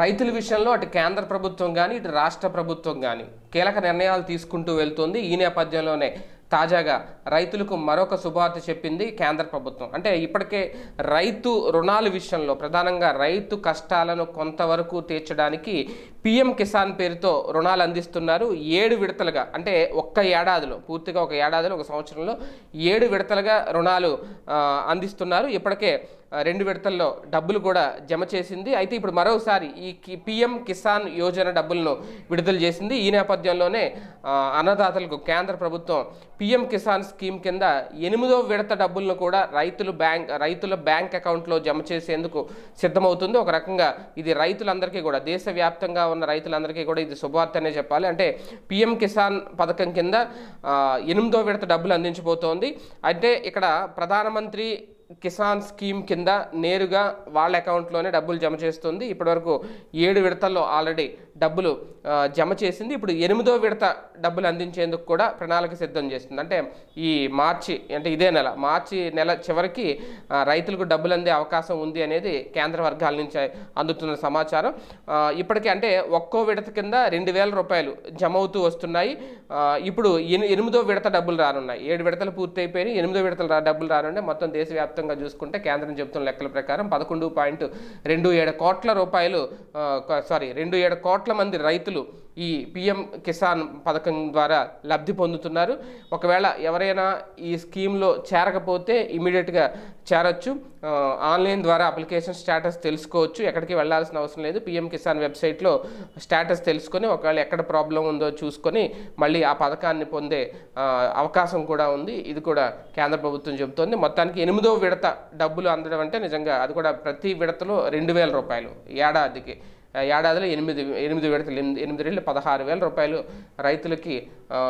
రైతుల విషయంలో అటు కేంద్ర ప్రభుత్వం కానీ ఇటు రాష్ట్ర ప్రభుత్వం కానీ కీలక నిర్ణయాలు తీసుకుంటూ వెళ్తుంది ఈ నేపథ్యంలోనే తాజాగా రైతులకు మరొక శుభార్త చెప్పింది కేంద్ర ప్రభుత్వం అంటే ఇప్పటికే రైతు రుణాల విషయంలో ప్రధానంగా రైతు కష్టాలను కొంతవరకు తీర్చడానికి పిఎం కిసాన్ పేరుతో రుణాలు అందిస్తున్నారు ఏడు విడతలుగా అంటే ఒక్క ఏడాదిలో పూర్తిగా ఒక ఏడాదిలో ఒక సంవత్సరంలో ఏడు విడతలుగా రుణాలు అందిస్తున్నారు ఇప్పటికే రెండు విడతల్లో డబ్బులు కూడా జమ చేసింది అయితే ఇప్పుడు మరోసారి ఈ పిఎం కిసాన్ యోజన డబ్బులను విడుదల చేసింది ఈ నేపథ్యంలోనే అన్నదాతలకు కేంద్ర ప్రభుత్వం పిఎం కిసాన్ స్కీమ్ కింద ఎనిమిదో విడత డబ్బులను కూడా రైతులు బ్యాంక్ రైతుల బ్యాంక్ అకౌంట్లో జమ చేసేందుకు సిద్ధమవుతుంది ఒక రకంగా ఇది రైతులందరికీ కూడా దేశవ్యాప్తంగా ఉన్న రైతులందరికీ కూడా ఇది శుభవార్తనే చెప్పాలి అంటే పిఎం కిసాన్ పథకం కింద ఎనిమిదో విడత డబ్బులు అందించబోతోంది అంటే ఇక్కడ ప్రధానమంత్రి కిసాన్ స్కీమ్ కింద నేరుగా వాళ్ళ అకౌంట్లోనే డబ్బులు జమ చేస్తుంది ఇప్పటివరకు ఏడు విడతల్లో ఆల్రెడీ డబ్బులు జమ చేసింది ఇప్పుడు ఎనిమిదో విడత డబ్బులు అందించేందుకు కూడా ప్రణాళిక సిద్ధం చేస్తుంది అంటే ఈ మార్చి అంటే ఇదే నెల మార్చి నెల చివరికి రైతులకు డబ్బులు అందే అవకాశం ఉంది అనేది కేంద్ర వర్గాల నుంచి అందుతున్న సమాచారం ఇప్పటికే అంటే ఒక్కో విడత కింద రెండు వేల రూపాయలు జమ అవుతూ వస్తున్నాయి ఇప్పుడు ఎనిమిదో విడత డబ్బులు రానున్నాయి ఏడు విడతలు పూర్తయిపోయి ఎనిమిదో విడతలు డబ్బులు రానున్నాయి మొత్తం దేశవ్యాప్తంగా మొత్తంగా చూసుకుంటే కేంద్రం చెబుతున్న లెక్కల ప్రకారం పదకొండు పాయింట్ రెండు ఏడు కోట్ల రూపాయలు సారీ రెండు ఏడు కోట్ల మంది రైతులు ఈ పిఎం కిసాన్ పథకం ద్వారా లబ్ధి పొందుతున్నారు ఒకవేళ ఎవరైనా ఈ స్కీమ్లో చేరకపోతే ఇమీడియట్గా చేరొచ్చు ఆన్లైన్ ద్వారా అప్లికేషన్ స్టేటస్ తెలుసుకోవచ్చు ఎక్కడికి వెళ్ళాల్సిన అవసరం లేదు పిఎం కిసాన్ వెబ్సైట్లో స్టేటస్ తెలుసుకొని ఒకవేళ ఎక్కడ ప్రాబ్లం ఉందో చూసుకొని మళ్ళీ ఆ పథకాన్ని పొందే అవకాశం కూడా ఉంది ఇది కూడా కేంద్ర ప్రభుత్వం చెబుతోంది మొత్తానికి ఎనిమిదో విడత డబ్బులు అందడం అంటే నిజంగా అది కూడా ప్రతి విడతలో రెండు వేల రూపాయలు ఏడాదికి ఏడాదిలో ఎనిమిది ఎనిమిది విడతలు ఎనిమిది ఎనిమిది రెండు పదహారు వేల రూపాయలు రైతులకి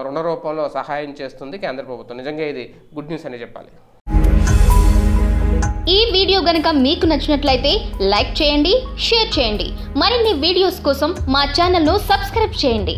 రుణ రూపంలో సహాయం చేస్తుంది కేంద్ర ప్రభుత్వం నిజంగా ఇది గుడ్ న్యూస్ అని చెప్పాలి ఈ వీడియో గనక మీకు నచ్చినట్లయితే లైక్ చేయండి షేర్ చేయండి మరిన్ని వీడియోస్ కోసం మా ఛానల్ను సబ్స్క్రైబ్ చేయండి